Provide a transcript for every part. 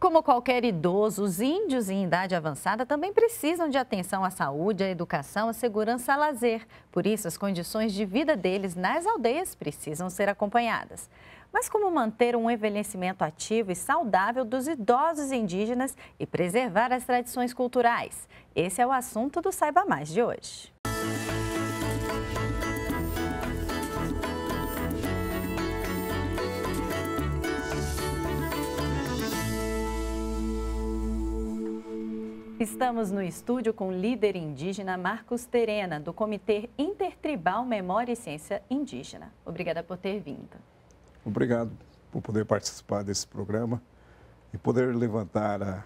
Como qualquer idoso, os índios em idade avançada também precisam de atenção à saúde, à educação, à segurança, a lazer. Por isso, as condições de vida deles nas aldeias precisam ser acompanhadas. Mas como manter um envelhecimento ativo e saudável dos idosos indígenas e preservar as tradições culturais? Esse é o assunto do Saiba Mais de hoje. Estamos no estúdio com o líder indígena Marcos Terena, do Comitê Intertribal Memória e Ciência Indígena. Obrigada por ter vindo. Obrigado por poder participar desse programa e poder levantar a,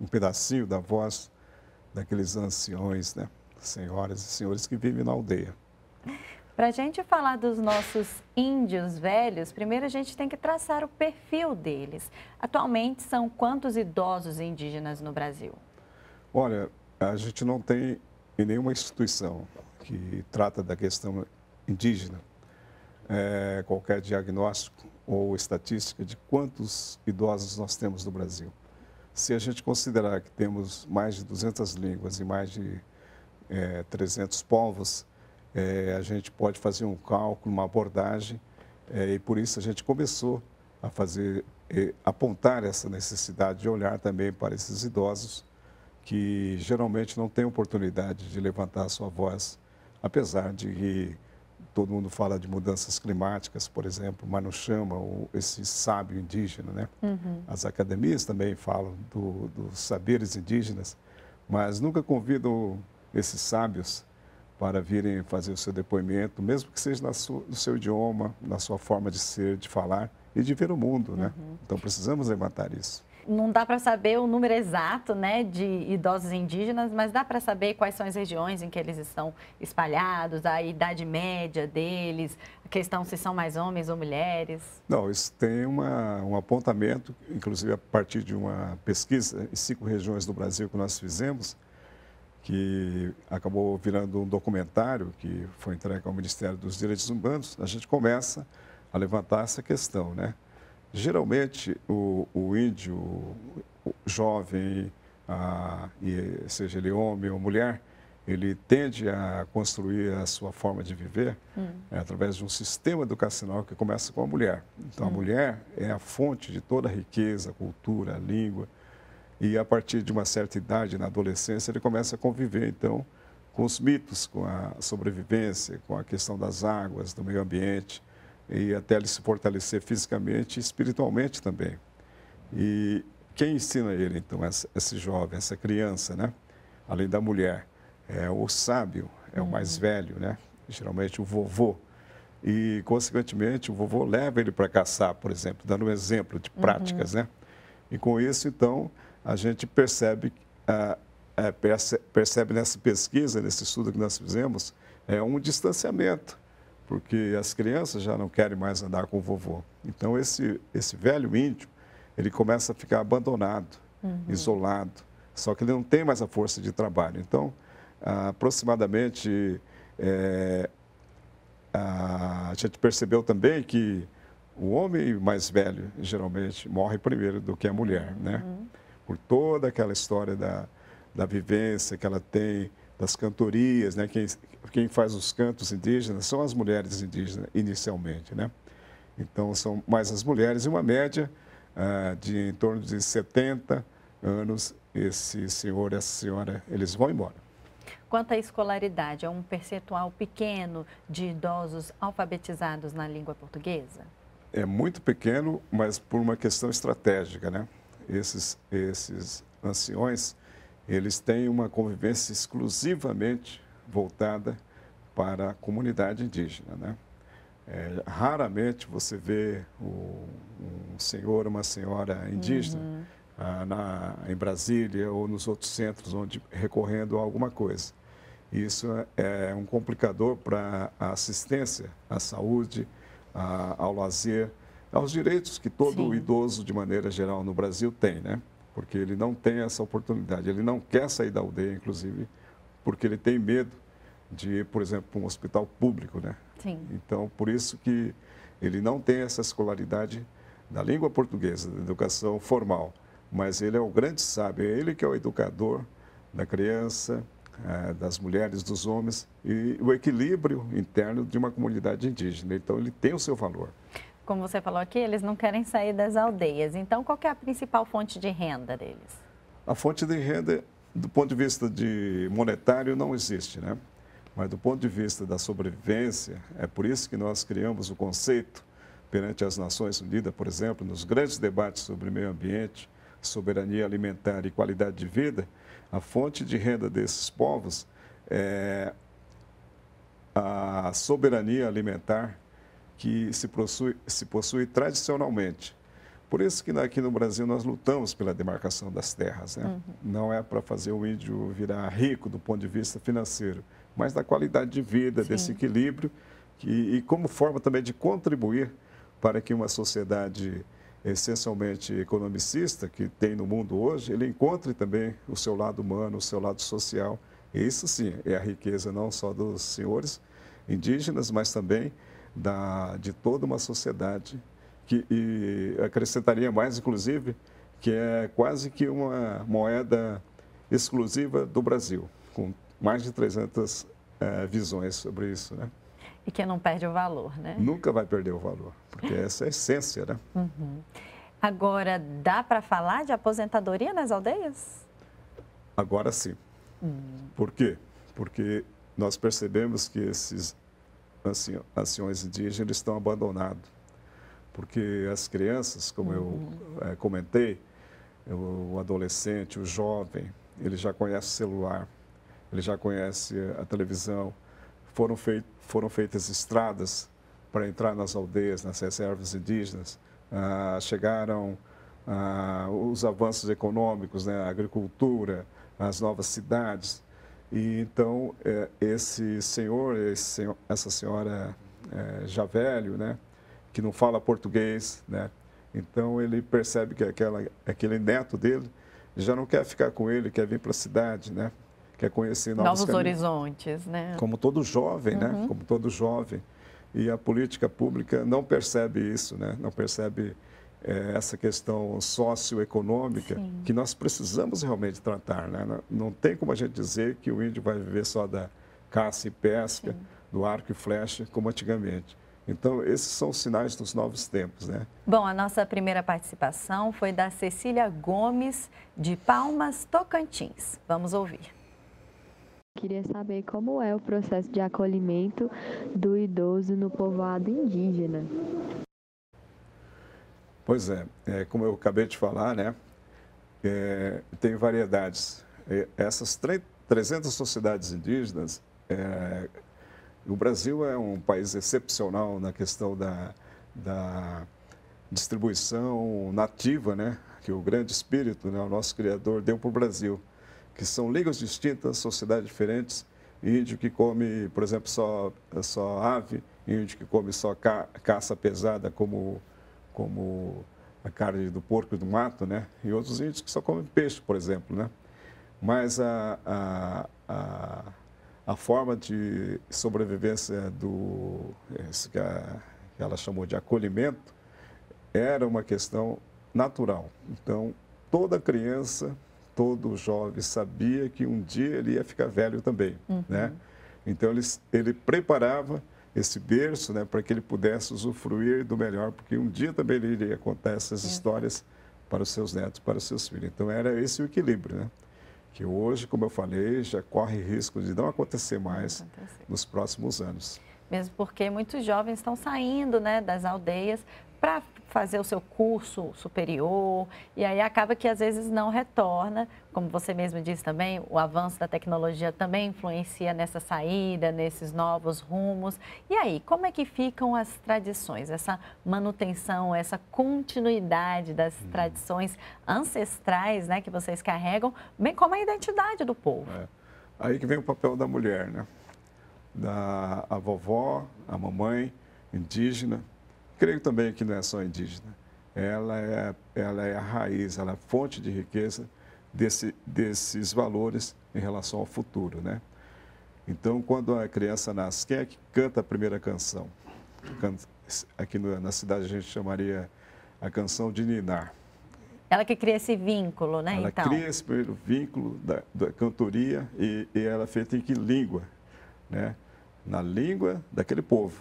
um pedacinho da voz daqueles anciões, né? senhoras e senhores que vivem na aldeia. Para a gente falar dos nossos índios velhos, primeiro a gente tem que traçar o perfil deles. Atualmente, são quantos idosos indígenas no Brasil? Olha, a gente não tem nenhuma instituição que trata da questão indígena é, qualquer diagnóstico ou estatística de quantos idosos nós temos no Brasil. Se a gente considerar que temos mais de 200 línguas e mais de é, 300 povos, é, a gente pode fazer um cálculo, uma abordagem, é, e por isso a gente começou a fazer, é, apontar essa necessidade de olhar também para esses idosos que geralmente não tem oportunidade de levantar a sua voz, apesar de que todo mundo fala de mudanças climáticas, por exemplo, mas não chama esse sábio indígena, né? Uhum. As academias também falam do, dos saberes indígenas, mas nunca convidam esses sábios para virem fazer o seu depoimento, mesmo que seja sua, no seu idioma, na sua forma de ser, de falar e de ver o mundo, né? Uhum. Então precisamos levantar isso não dá para saber o número exato né, de idosos indígenas, mas dá para saber quais são as regiões em que eles estão espalhados, a idade média deles, a questão se são mais homens ou mulheres? Não, isso tem uma, um apontamento, inclusive a partir de uma pesquisa em cinco regiões do Brasil que nós fizemos, que acabou virando um documentário que foi entregue ao Ministério dos Direitos Humanos, a gente começa a levantar essa questão, né? Geralmente, o, o índio o jovem, a, e, seja ele homem ou mulher, ele tende a construir a sua forma de viver hum. é, através de um sistema educacional que começa com a mulher. Então, hum. a mulher é a fonte de toda a riqueza, cultura, língua. E a partir de uma certa idade, na adolescência, ele começa a conviver, então, com os mitos, com a sobrevivência, com a questão das águas, do meio ambiente e até ele se fortalecer fisicamente e espiritualmente também. E quem ensina ele, então, esse jovem, essa criança, né? Além da mulher, é o sábio, é o mais uhum. velho, né? Geralmente o vovô. E, consequentemente, o vovô leva ele para caçar, por exemplo, dando um exemplo de uhum. práticas, uhum. né? E com isso, então, a gente percebe, ah, é, percebe nessa pesquisa, nesse estudo que nós fizemos, é um distanciamento porque as crianças já não querem mais andar com o vovô. Então, esse, esse velho índio, ele começa a ficar abandonado, uhum. isolado, só que ele não tem mais a força de trabalho. Então, aproximadamente, é, a gente percebeu também que o homem mais velho, geralmente, morre primeiro do que a mulher, né? Uhum. Por toda aquela história da, da vivência que ela tem, das cantorias, né? quem, quem faz os cantos indígenas são as mulheres indígenas inicialmente. Né? Então, são mais as mulheres e uma média ah, de em torno de 70 anos, esse senhor, essa senhora, eles vão embora. Quanto à escolaridade, é um percentual pequeno de idosos alfabetizados na língua portuguesa? É muito pequeno, mas por uma questão estratégica, né? Esses, esses anciões, eles têm uma convivência exclusivamente voltada para a comunidade indígena. Né? É, raramente você vê o, um senhor, uma senhora indígena uhum. ah, na, em Brasília ou nos outros centros onde recorrendo a alguma coisa. Isso é, é um complicador para a assistência à saúde, a, ao lazer, aos direitos que todo Sim. idoso, de maneira geral, no Brasil tem, né? porque ele não tem essa oportunidade. Ele não quer sair da aldeia, inclusive, porque ele tem medo de ir, por exemplo, para um hospital público, né? Sim. Então, por isso que ele não tem essa escolaridade da língua portuguesa, da educação formal, mas ele é o grande sábio, é ele que é o educador da criança, eh, das mulheres, dos homens e o equilíbrio interno de uma comunidade indígena. Então, ele tem o seu valor como você falou aqui, eles não querem sair das aldeias. Então, qual é a principal fonte de renda deles? A fonte de renda, do ponto de vista de monetário, não existe, né? Mas do ponto de vista da sobrevivência, é por isso que nós criamos o conceito perante as Nações Unidas, por exemplo, nos grandes debates sobre meio ambiente, soberania alimentar e qualidade de vida, a fonte de renda desses povos é a soberania alimentar que se possui, se possui tradicionalmente. Por isso que aqui no Brasil nós lutamos pela demarcação das terras. Né? Uhum. Não é para fazer o índio virar rico do ponto de vista financeiro, mas da qualidade de vida, Sim. desse equilíbrio, que, e como forma também de contribuir para que uma sociedade essencialmente economicista que tem no mundo hoje, ele encontre também o seu lado humano, o seu lado social. isso sim é a riqueza não só dos senhores indígenas, mas também da, de toda uma sociedade, que, e acrescentaria mais, inclusive, que é quase que uma moeda exclusiva do Brasil, com mais de 300 é, eh, visões sobre isso. Né? E que não perde o valor, né? Nunca vai perder o valor, porque essa é a essência, né? Uhum. Agora, dá para falar de aposentadoria nas aldeias? Agora sim. Hum. Por quê? Porque nós percebemos que esses anciões indígenas estão abandonados. Porque as crianças, como uhum. Eh, eu é, comentei, o adolescente, o jovem, ele já conhece o celular, ele já conhece a televisão. Foram, fei foram feitas estradas para entrar nas aldeias, nas reservas indígenas. Ah, chegaram ah, os avanços econômicos, né, a agricultura, as novas cidades. E então, é, esse senhor, esse, essa senhora é, já velho, né, que não fala português, né, então ele percebe que aquela, aquele neto dele já não quer ficar com ele, quer vir para a cidade, né, quer conhecer novos, novos horizontes, né? Como todo jovem, né, uhum. né? Como todo jovem. E a política pública não percebe isso, né? Não percebe é, essa questão socioeconômica Sim. que nós precisamos realmente tratar. Né? Não tem como a gente dizer que o índio vai viver só da caça e pesca, Sim. do arco e flecha, como antigamente. Então, esses são os sinais dos novos tempos, né? Bom, a nossa primeira participação foi da Cecília Gomes, de Palmas, Tocantins. Vamos ouvir. Queria saber como é o processo de acolhimento do idoso no povoado indígena. Pois é, é como eu acabei de falar, né? É, tem variedades. É, essas 300 sociedades indígenas, é, o Brasil é um país excepcional na questão da, da distribuição nativa, né? Que o grande espírito, né, o nosso criador, deu para o Brasil, que são línguas distintas, sociedades diferentes. Índio que come, por exemplo, só, só ave, índio que come só ca, caça pesada, como como a carne do porco do mato, né? E outros índios que só comem peixe, por exemplo, né? Mas a, a, a, a forma de sobrevivência do que, a, que ela chamou de acolhimento era uma questão natural. Então, toda criança, todo jovem sabia que um dia ele ia ficar velho também, uhum. né? Então, ele, ele preparava esse berço, né, para que ele pudesse usufruir do melhor, porque um dia também ele iria contar essas é. histórias para os seus netos, para os seus filhos. Então era esse o equilíbrio, né? Que hoje, como eu falei, já corre risco de não acontecer mais não acontecer. nos próximos anos. Mesmo porque muitos jovens estão saindo né, das aldeias para fazer o seu curso superior e aí acaba que às vezes não retorna, como você mesmo disse também, o avanço da tecnologia também influencia nessa saída, nesses novos rumos. E aí, como é que ficam as tradições, essa manutenção, essa continuidade das hum. tradições ancestrais, né, que vocês carregam, bem como a identidade do povo? É. Aí que vem o papel da mulher, né? Da a vovó, a mamãe indígena, Creio também que não é só indígena. Ela é, ela é a raiz, ela é a fonte de riqueza desse, desses valores em relação ao futuro, né? Então, quando a criança nasce, quem é que canta a primeira canção? Aqui na cidade a gente chamaria a canção de Ninar. Ela que cria esse vínculo, né? Ela então? cria esse primeiro vínculo da, da cantoria e, e, ela é feita em que língua? Né? Na língua daquele povo.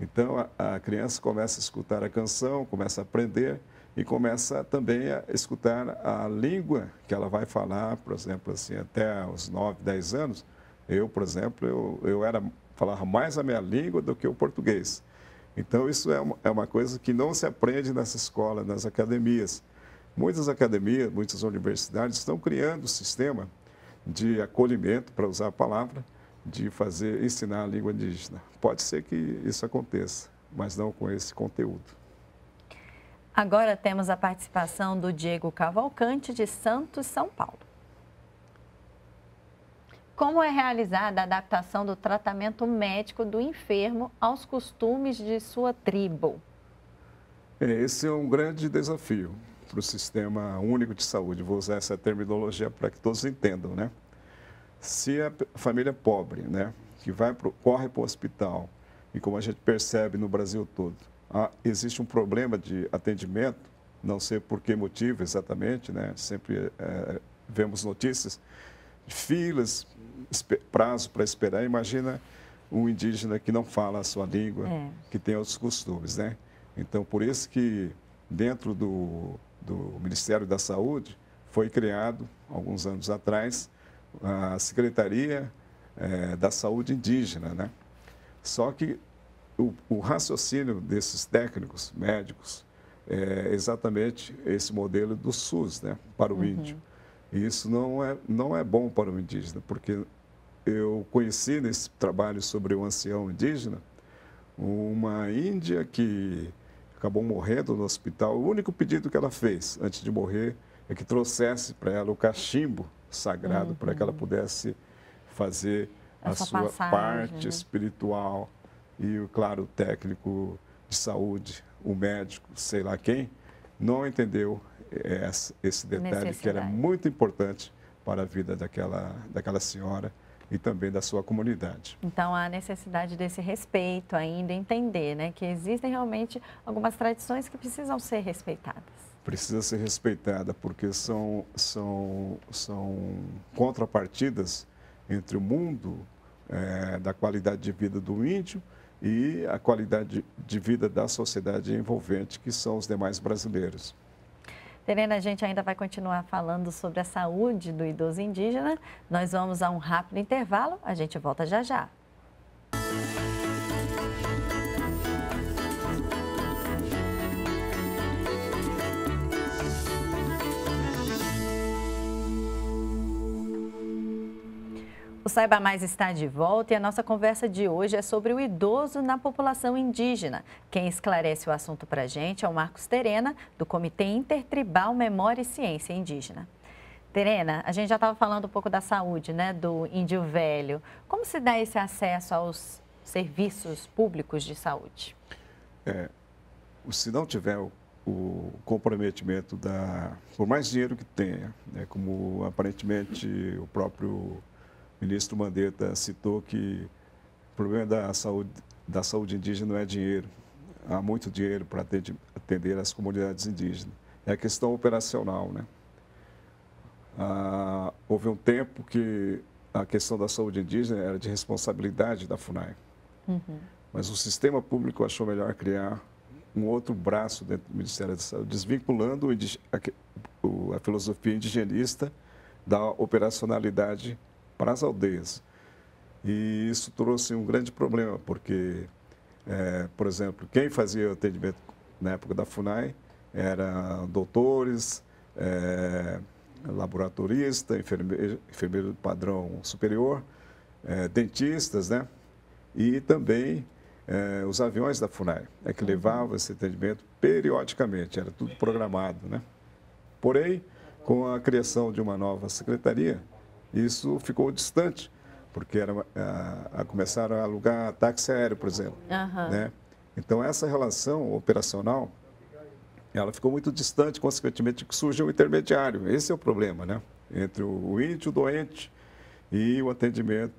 Então a, a, criança começa a escutar a canção, começa a aprender e começa também a escutar a língua que ela vai falar, por exemplo, assim, até os 9, 10 anos. Eu, por exemplo, eu, eu era falava mais a minha língua do que o português. Então isso é uma, é uma coisa que não se aprende nessa escola, nas academias. Muitas academias, muitas universidades estão criando um sistema de acolhimento, para usar a palavra, de fazer ensinar a língua indígena. Pode ser que isso aconteça, mas não com esse conteúdo. Agora temos a participação do Diego Cavalcante de Santos, São Paulo. Como é realizada a adaptação do tratamento médico do enfermo aos costumes de sua tribo? É, esse é um grande desafio para o Sistema Único de Saúde. Vou usar essa terminologia para que todos entendam, né? Se a família pobre, né, que vai pro, corre para o hospital, e como a gente percebe no Brasil todo, há, ah, existe um problema de atendimento, não sei por que motivo exatamente, né, sempre é, vemos notícias, de filas, prazo para esperar, imagina um indígena que não fala a sua língua, é. que tem outros costumes, né? Então, por isso que dentro do, do Ministério da Saúde foi criado, alguns anos atrás, a Secretaria é, da Saúde Indígena. Né? Só que o, o raciocínio desses técnicos médicos eh, é exatamente esse modelo do SUS né, para o uhum. índio. E isso não é, não é bom para o indígena, porque eu conheci nesse trabalho sobre o ancião indígena uma índia que acabou morrendo no hospital. O único pedido que ela fez antes de morrer é que trouxesse para ela o cachimbo sagrado, uhum. para que ela uhum. pudesse fazer Essa a sua passagem, parte né? espiritual e, claro, o técnico de saúde, o médico, sei lá quem, não entendeu eh, esse detalhe que era muito importante para a vida daquela, daquela senhora e também da sua comunidade. Então há necessidade desse respeito ainda, entender né, que existem realmente algumas tradições que precisam ser respeitadas precisa ser respeitada, porque são, são, são contrapartidas entre o mundo é, da qualidade de vida do índio e a qualidade de vida da sociedade envolvente, que são os demais brasileiros. Terena, a gente ainda vai continuar falando sobre a saúde do idoso indígena. Nós vamos a um rápido intervalo, a gente volta já já. Saiba Mais está de volta e a nossa conversa de hoje é sobre o idoso na população indígena. Quem esclarece o assunto para a gente é o Marcos Terena, do Comitê Intertribal Memória e Ciência Indígena. Terena, a gente já estava falando um pouco da saúde, né, do índio velho. Como se dá esse acesso aos serviços públicos de saúde? É, se não tiver o, o comprometimento da, por mais dinheiro que tenha, né, como aparentemente o próprio o ministro Mandetta citou que o problema da saúde, da saúde indígena não é dinheiro. Há muito dinheiro para atender as comunidades indígenas. É a questão operacional, né? Ah, houve um tempo que a questão da saúde indígena era de responsabilidade da FUNAI. Uhum. Mas o sistema público achou melhor criar um outro braço dentro do Ministério da Saúde, desvinculando a, filosofia indigenista da operacionalidade para as aldeias. E isso trouxe um grande problema, porque, é, por exemplo, quem fazia atendimento na época da FUNAI eram doutores, é, laboratorista, enfermeiro, enfermeiro padrão superior, é, dentistas, né? E também é, os aviões da FUNAI, é que levavam esse atendimento periodicamente, era tudo programado. Né? Porém, com a criação de uma nova secretaria, isso ficou distante, porque era, a, a começaram a alugar táxi aéreo, por exemplo. Uhum. Né? Então, essa relação operacional, ela ficou muito distante, consequentemente, que surge um intermediário. Esse é o problema, né? Entre o índio, o doente e o atendimento,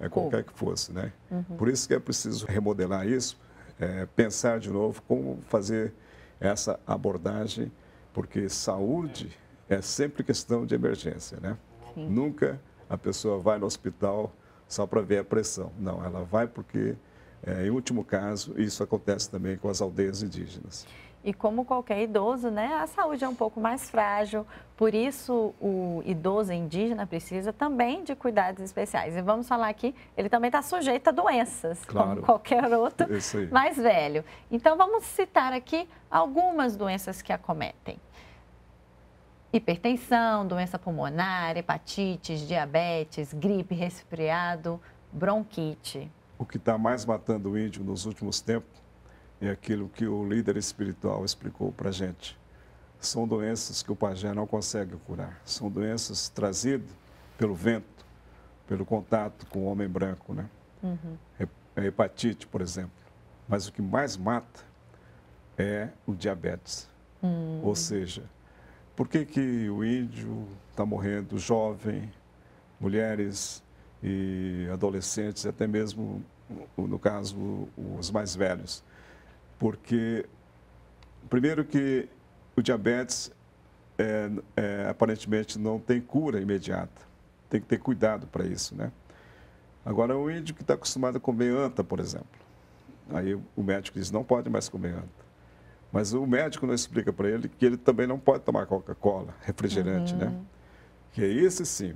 é, qualquer que fosse, né? Uhum. Por isso que é preciso remodelar isso, é, pensar de novo como fazer essa abordagem, porque saúde é sempre questão de emergência, né? Sim. Nunca a pessoa vai no hospital só para ver a pressão. Não, ela vai porque, é, em último caso, isso acontece também com as aldeias indígenas. E como qualquer idoso, né, a saúde é um pouco mais frágil, por isso o idoso indígena precisa também de cuidados especiais. E vamos falar aqui, ele também está sujeito a doenças, claro. como qualquer outro mais velho. Então vamos citar aqui algumas doenças que acometem hipertensão, doença pulmonar, hepatites, diabetes, gripe, resfriado, bronquite. O que está mais matando o índio nos últimos tempos é aquilo que o líder espiritual explicou para a gente. São doenças que o pajé não consegue curar. São doenças trazidas pelo vento, pelo contato com o homem branco, né? Uhum. É, é hepatite, por exemplo. Mas o que mais mata é o diabetes. Uhum. Ou seja, por que, que o índio está morrendo jovem, mulheres e adolescentes, até mesmo, no caso, os mais velhos? Porque, primeiro, que o diabetes é, é, aparentemente não tem cura imediata. Tem que ter cuidado para isso, né? Agora, o índio que está acostumado a comer anta, por exemplo. Aí o médico diz, não pode mais comer anta. Mas o médico não explica para ele que ele também não pode tomar Coca-Cola, refrigerante, né? uhum. né? Que é esse sim,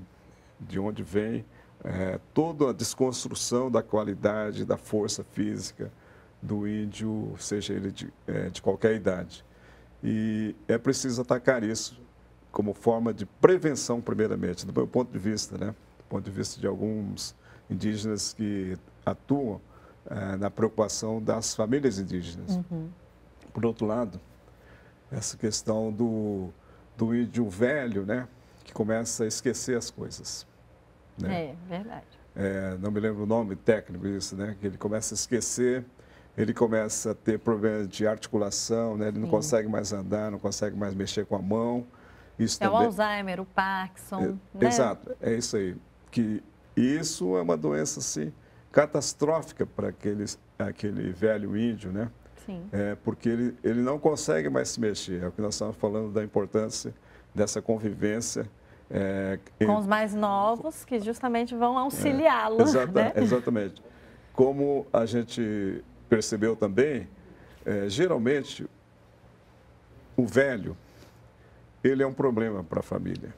de onde vem é, toda a desconstrução da qualidade, da força física do índio, seja ele de, é, de qualquer idade. E é preciso atacar isso como forma de prevenção, primeiramente, do meu ponto de vista, né? Do ponto de vista de alguns indígenas que atuam é, na preocupação das famílias indígenas. Uhum. Por outro lado, essa questão do, do índio velho, né? Que começa a esquecer as coisas. Né? É, verdade. É, não me lembro o nome técnico disso, né? Que ele começa a esquecer, ele começa a ter problemas de articulação, né? Ele não consegue mais andar, não consegue mais mexer com a mão. Isso é também... o Alzheimer, o Parkinson. É, né? Exato, é isso aí. Que isso é uma doença assim, catastrófica para aquele velho índio, né? é, porque ele, ele não consegue mais se mexer. É o que nós estamos falando da importância dessa convivência. É, com os mais novos, que justamente vão é, auxiliá-lo. Exatamente, né? exatamente. Como a gente percebeu também, é, geralmente o velho, ele é um problema para a família.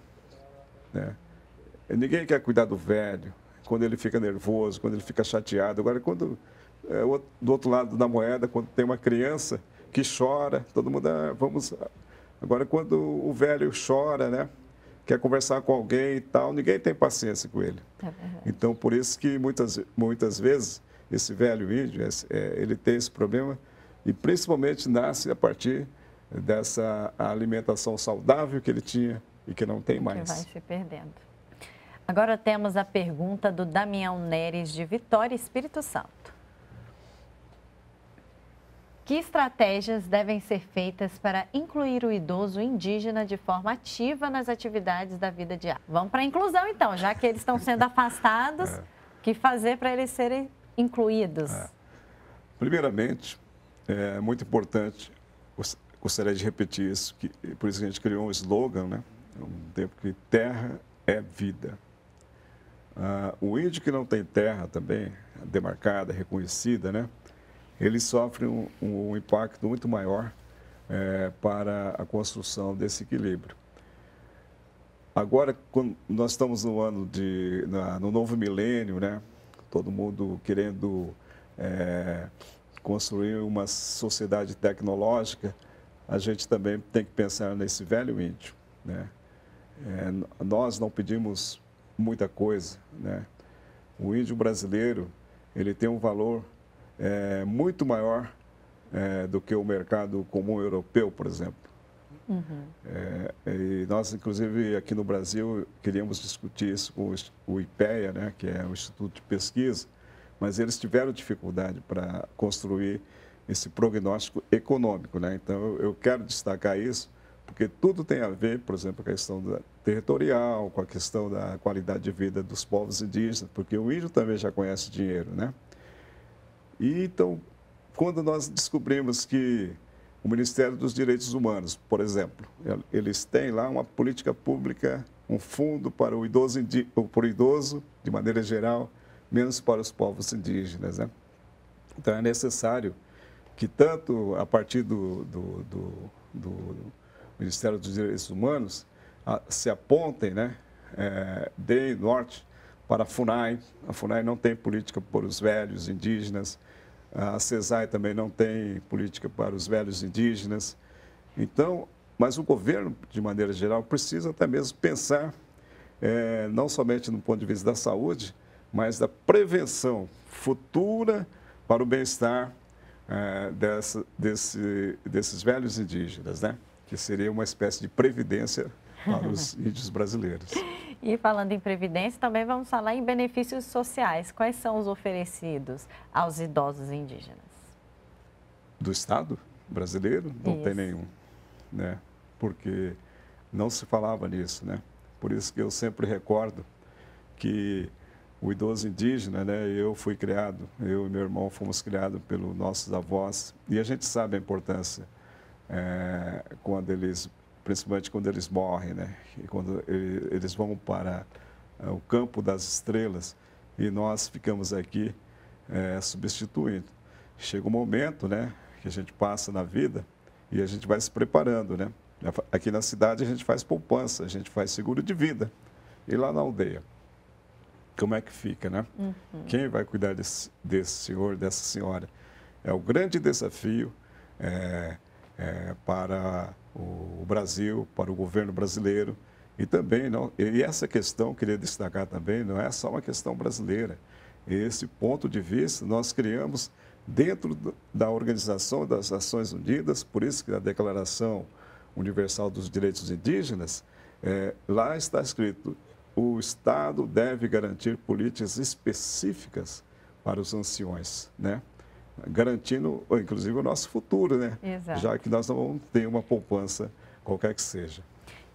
Né? Ninguém quer cuidar do velho, quando ele fica nervoso, quando ele fica chateado. Agora, quando é, do outro lado da moeda, quando tem uma criança que chora, todo mundo, ah, vamos. Agora, quando o velho chora, né? Quer conversar com alguém e tal, ninguém tem paciência com ele. É então, por isso que muitas, muitas vezes esse velho índio, esse, é, ele tem esse problema e principalmente nasce a partir dessa alimentação saudável que ele tinha e que não tem mais. Que vai se perdendo. Agora temos a pergunta do Damião Neres, de Vitória, Espírito Santo. Que estratégias devem ser feitas para incluir o idoso indígena de forma ativa nas atividades da vida diária? Vamos para a inclusão, então, já que eles estão sendo afastados, é. que fazer para eles serem incluídos? É. Primeiramente, é muito importante, gostaria de repetir isso, que, por isso que a gente criou um slogan, né? É um tempo que terra é vida. Ah, o índio que não tem terra também, demarcada, reconhecida, né? ele sofre um, um impacto muito maior é, para a construção desse equilíbrio. Agora, quando nós estamos no ano de, na, no novo milênio, né? todo mundo querendo é, construir uma sociedade tecnológica, a gente também tem que pensar nesse velho índio. Né? É, nós não pedimos muita coisa. Né? O índio brasileiro ele tem um valor é, muito maior é, do que o mercado comum europeu, por exemplo. Uhum. É, e nós, inclusive, aqui no Brasil, queríamos discutir isso com o IPEA, né, que é o Instituto de Pesquisa, mas eles tiveram dificuldade para construir esse prognóstico econômico. Né? Então, eu quero destacar isso, porque tudo tem a ver, por exemplo, com a questão territorial, com a questão da qualidade de vida dos povos indígenas, porque o índio também já conhece dinheiro, né? E então, quando nós descobrimos que o Ministério dos Direitos Humanos, por exemplo, eles têm lá uma política pública, um fundo para o idoso, para o idoso de maneira geral, menos para os povos indígenas. Né? Então é necessário que tanto a partir do, do, do, do Ministério dos Direitos Humanos se apontem, né, é, deem norte para a FUNAI. A FUNAI não tem política para os velhos indígenas, a CESAI também não tem política para os velhos indígenas. Então, mas o governo, de maneira geral, precisa até mesmo pensar, é, não somente no ponto de vista da saúde, mas da prevenção futura para o bem-estar é, dessa, desse, desses velhos indígenas, né? que seria uma espécie de previdência para os índios brasileiros. E falando em previdência, também vamos falar em benefícios sociais. Quais são os oferecidos aos idosos indígenas? Do Estado brasileiro? Não isso. tem nenhum, né? Porque não se falava nisso, né? Por isso que eu sempre recordo que o idoso indígena, né? Eu fui criado, eu e meu irmão fomos criados pelos nossos avós e a gente sabe a importância é, quando eles principalmente quando eles morrem, né? E quando eles vão para é, o campo das estrelas e nós ficamos aqui é, substituindo. Chega um momento, né, que a gente passa na vida e a gente vai se preparando, né? Aqui na cidade a gente faz poupança, a gente faz seguro de vida. E lá na aldeia, como é que fica, né? Uhum. Quem vai cuidar desse, desse senhor, dessa senhora? É o grande desafio é, é, para o Brasil, para o governo brasileiro. E também, não, e essa questão, queria destacar também, não é só uma questão brasileira. Esse ponto de vista nós criamos dentro da Organização das Nações Unidas, por isso que a Declaração Universal dos Direitos Indígenas, é, lá está escrito, o Estado deve garantir políticas específicas para os anciões, né? garantindo, inclusive, o nosso futuro, né? Exato. Já que nós não vamos ter uma poupança qualquer que seja.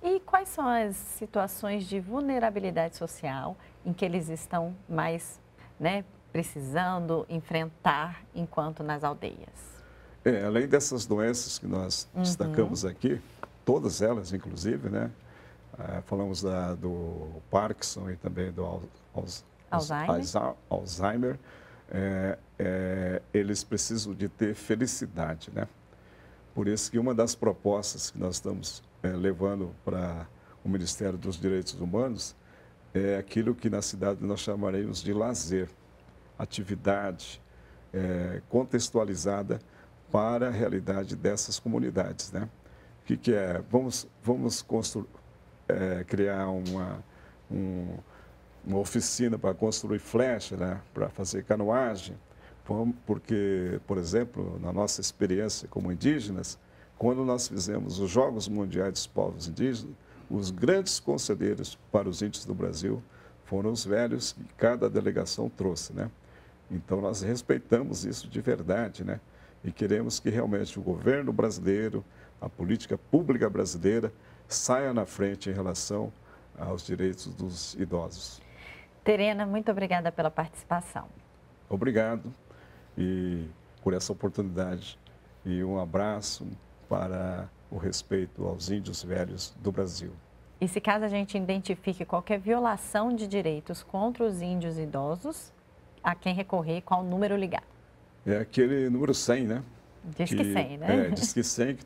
E quais são as situações de vulnerabilidade social em que eles estão mais né, precisando enfrentar enquanto nas aldeias? É, além dessas doenças que nós uhum. destacamos aqui, todas elas, inclusive, né? Ah, falamos da, do Parkinson e também do Alzheimer. Alzheimer é, é, eles precisam de ter felicidade, né? Por isso que uma das propostas que nós estamos é, levando para o Ministério dos Direitos Humanos é aquilo que na cidade nós chamaremos de lazer, atividade é, contextualizada para a realidade dessas comunidades, né? O que, que é? Vamos, vamos é, criar uma, um, uma oficina para construir flecha, né, para fazer canoagem, porque, por exemplo, na nossa experiência como indígenas, quando nós fizemos os Jogos Mundiais dos Povos Indígenas, os grandes conselheiros para os índios do Brasil foram os velhos que cada delegação trouxe, né? Então nós respeitamos isso de verdade, né? E queremos que realmente o governo brasileiro, a política pública brasileira saia na frente em relação aos direitos dos idosos. Terena, muito obrigada pela participação. Obrigado e por essa oportunidade e um abraço para o respeito aos índios velhos do Brasil. E se caso a gente identifique qualquer violação de direitos contra os índios idosos, a quem recorrer, qual número ligar? É aquele número 100, né? Diz que, que 100, né? É, diz que 100,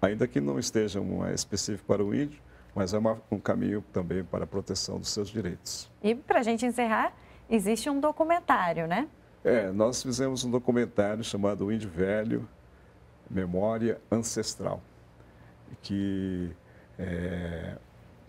ainda que não esteja um específico para o índio, mas é uma, um caminho também para a proteção dos seus direitos. E para a gente encerrar, existe um documentário, né? É, nós fizemos um documentário chamado Índio Velho, Memória Ancestral, que é,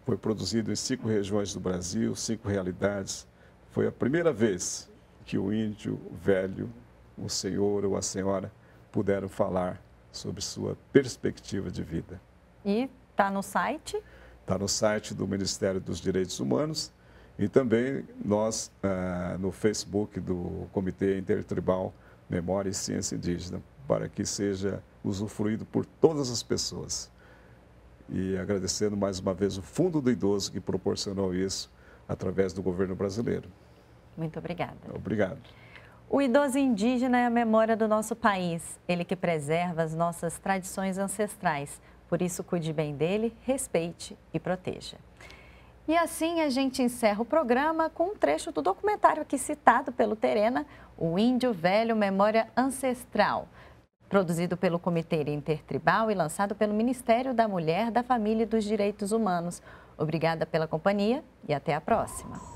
foi produzido em cinco regiões do Brasil, cinco realidades. Foi a primeira vez que o índio velho, o senhor ou a senhora, puderam falar sobre sua perspectiva de vida. E está no site? Está no site do Ministério dos Direitos Humanos e também nós, eh, no Facebook do Comitê Intertribal Memória e Ciência Indígena, para que seja usufruído por todas as pessoas. E agradecendo mais uma vez o Fundo do Idoso que proporcionou isso através do governo brasileiro. Muito obrigada. Obrigado. O idoso indígena é a memória do nosso país, ele que preserva as nossas tradições ancestrais por isso, cuide bem dele, respeite e proteja. E assim a gente encerra o programa com um trecho do documentário aqui citado pelo Terena, O Índio Velho Memória Ancestral, produzido pelo Comitê Intertribal e lançado pelo Ministério da Mulher, da Família e dos Direitos Humanos. Obrigada pela companhia e até a próxima.